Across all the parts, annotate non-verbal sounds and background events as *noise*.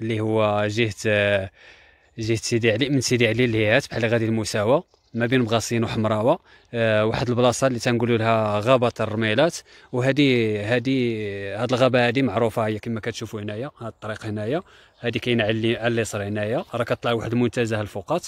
اللي هو جهه جهه سيدي علي من سيدي علي لهيات بحال غادي المساواه ما بين بغاسين وحمراوه أه واحد البلاصه اللي تنقولوا لها غابه الرميلات وهذه هذه هذه الغابه هذه معروفه هي كما كتشوفوا هنايا هذه الطريق هنايا هذه كاينه على اليسار هنايا راه كطلع واحد المنتزه الفوقات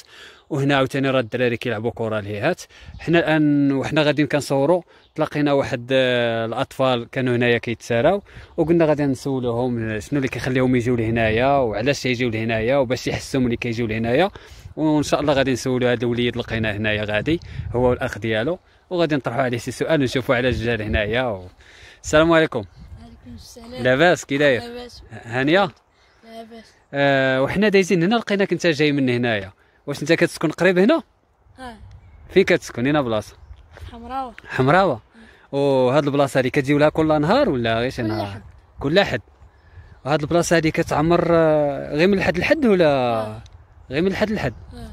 وهنا عاوتاني راه الدراري كيلعبوا كره الهيهات حنا الان وحنا غاديين كنصوروا تلاقينا واحد آه، الاطفال كانوا هنايا كيتساراو وقلنا غادي نسولوهم شنو اللي كيخليهم يجيو لهنايا وعلاش يجيو لهنايا وباش يحسوا ملي كيجيو لهنايا وان شاء الله غادي نسولو هذا الوليد لقيناه هنايا غادي هو والاخ ديالو وغادي نطرحوا عليه شي سؤال ونشوفوا علاش جا هنايا السلام عليكم وعليكم السلام لاباس كي داير هانيه لاباس آه وحنا دايزين هنا لقيناك انت جاي من هنايا واش انت كتسكن قريب هنا اه فين كتسكن هنا بلاصه حمراوه حمراوه وهاد البلاصه هذه كتجيو لها كل نهار ولا غير شي نهار كل احد وهاد البلاصه هذه كتعمر آه، غير من الحد لحد ولا غير من الحد لحد آه.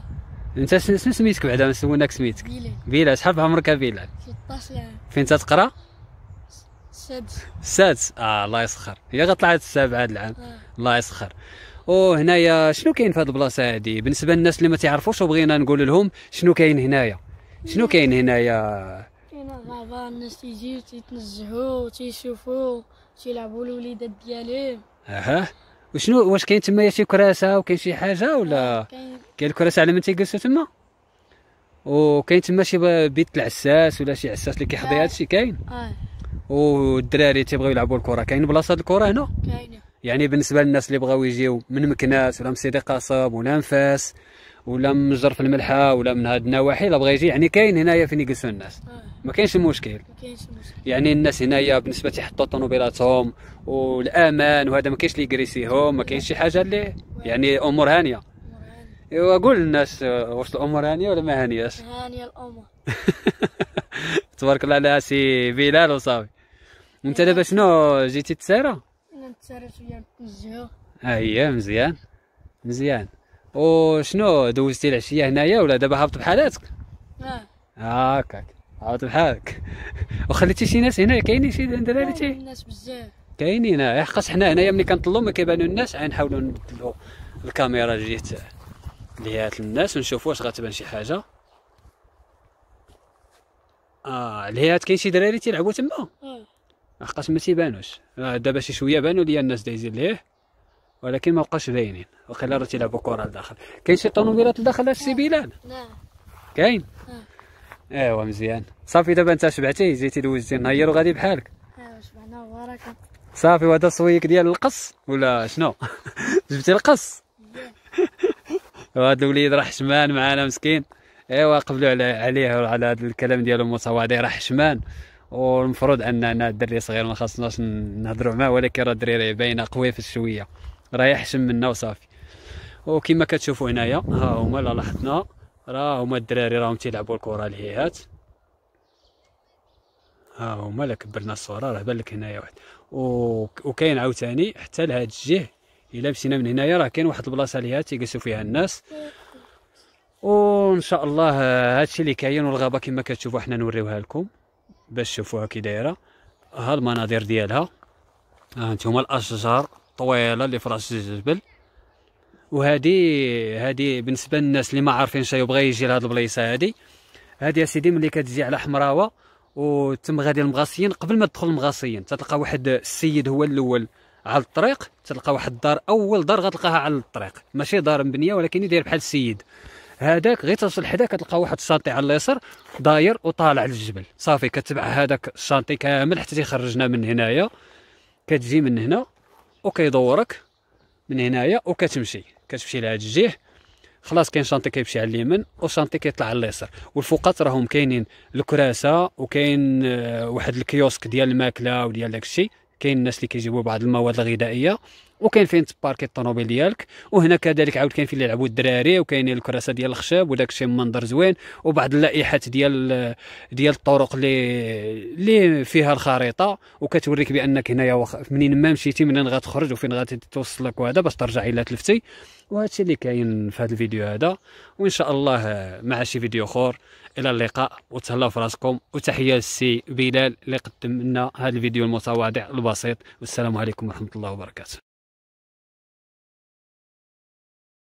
انت شنو سميتك بعدا ما سولناك سميتك بلال شحال شحال عمرك بلال 16 عام فين تقرا السادس السادس اه الله يسخر هي غطلعت السابعه هذا العام آه. الله يسخر وهنايا شنو كاين في هذه البلاصه هذه بالنسبه للناس اللي ما تعرفوش وبغينا نقول لهم شنو كاين هنايا شنو كاين هنايا كاين الغابه الناس تيجيو تيتنزهوا تيشوفوا تيلعبوا الوليدات ديالهم اها وشنو واش كاين تما شي كراسه وكاين شي حاجه ولا كاين الكراسه على من تيجلسوا تما وكاين تما شي بيت العساس ولا شي عساس اللي كيحضي هادشي كاين اه والدراري تيبغيو يلعبوا الكره كاين بلاصه الكره هنا كاينه يعني بالنسبه للناس اللي بغاو يجيو من مكناس ولا من سيدي قصب ولا من فاس ولا من جرف الملحه ولا من هاد النواحي اللي بغى يجي يعني كاين هنايا فين يجلسوا الناس آه. ما كاينش المشكل ما كاينش يعني الناس هنايا بالنسبه تيحطوا طوموبيلاتهم والامان وهذا ما كاينش اللي يجريسيهم ما كاينش شي حاجه اللي يعني امور هانيه ايوا قول للناس آه، واش الامور هانيه ولا ما هانياش *laughs* هانيه الامور تبارك الله على سي بلال وصافي انت دابا شنو جيتي تسيره نتسرى شويه نتوجهو ها هي مزيان مزيان وشنو دوزتي العشيه هنايا ولا دابا هابط بحالاتك اه هكاك هابط بحالك وخليتي شي ناس هنا كاينين شي دراري تي الناس بزاف كاينين حقاش حنا هنايا ملي كنطلوا ما كيبانوا الناس غنحاولوا نبدلوا الكاميرا جهه لجهه الناس ونشوفوا واش غتبان شي حاجه اه لهات كاين شي دراري تيلعبوا تما لحقاش ما تيبانوش آه، دابا شي شويه بانوا ليا الناس دايزين ليه ولكن ما بقاش باينين وخلا راه تيلعبوا كره لداخل كاين شي طونوبيلات لداخل هاد بلاد نعم كاين نعم. ايوا مزيان صافي دابا انت شبعتي جيتي دوزتي نهير وغادي بحالك ايوا شبعنا وراك صافي وهذا صويك ديال القص ولا شنو *laughs* جبتي القص *laughs* وهذا الوليد راه حشمان معانا مسكين ايوا قبلوا عليه على هذا الكلام ديالو المتواضع راه حشمان والمفروض اننا الدري صغير ما خاصناش نهضروا معاه ولكن راه الدري باينه قويه في الشويه راه يحشم منا وصافي وكما كتشوفوا هنايا ها هما لا لاحظنا راه هما الدراري راهم تيلعبوا الكره الهيهات ها هما لا كبرنا الصوره راه بان لك هنايا واحد وكاين عاوتاني حتى لهاد الجهه الا مشينا من هنايا راه كاين واحد البلاصه ليها تيجلسوا فيها الناس وان شاء الله هادشي اللي كاين والغابه كما كتشوفوا حنا نوريوها لكم باش تشوفوها كي دايره ها المناظر ديالها ها انتم الاشجار طويله اللي في راس الجبل وهادي هادي بالنسبه للناس اللي ما عارفين شي يبغى يجي لهاد البلايصه هادي هادي يا سيدي ملي كتجي على حمراوه وتم غادي المغاصيين قبل ما تدخل المغاصيين تلقى واحد السيد هو الاول على الطريق تلقى واحد الدار اول دار غتلقاها على الطريق ماشي دار مبنيه ولكن يدير بحال السيد هذاك غير توصل حدا كتلقى واحد الشانطي على اليسار داير وطالع للجبل صافي كتبع هذاك الشانطي كامل حتى تيخرجنا من هنايا كتجي من هنا وكيدورك من هنايا وكتمشي كتمشي لهاد الجهه خلاص كاين شانطي كيمشي على اليمين وشانطي كيطلع على اليسار والفوقات راهم كاينين الكراسه وكاين آه، واحد الكيوسك ديال الماكله وديال داكشي كاين الناس اللي كيجيبوا بعض المواد الغذائيه وكاين فين تباركي الطوموبيل ديالك وهنا كذلك عاود كاين فين يلعبوا الدراري وكاين الكراسه ديال الخشب وداك الشيء منظر زوين وبعض اللائحات ديال ديال الطرق اللي اللي فيها الخريطه وكتوريك بانك هنايا وخ... منين ما مشيتي منين غتخرج وفين غتوصلك وهذا باش ترجع الا تلفتي وهذا الشيء اللي كاين في هذا الفيديو هذا وان شاء الله مع شي فيديو اخر الى اللقاء وتهلاو في راسكم وتحيه للسي بلال اللي قدم لنا هذا الفيديو المتواضع البسيط والسلام عليكم ورحمه الله وبركاته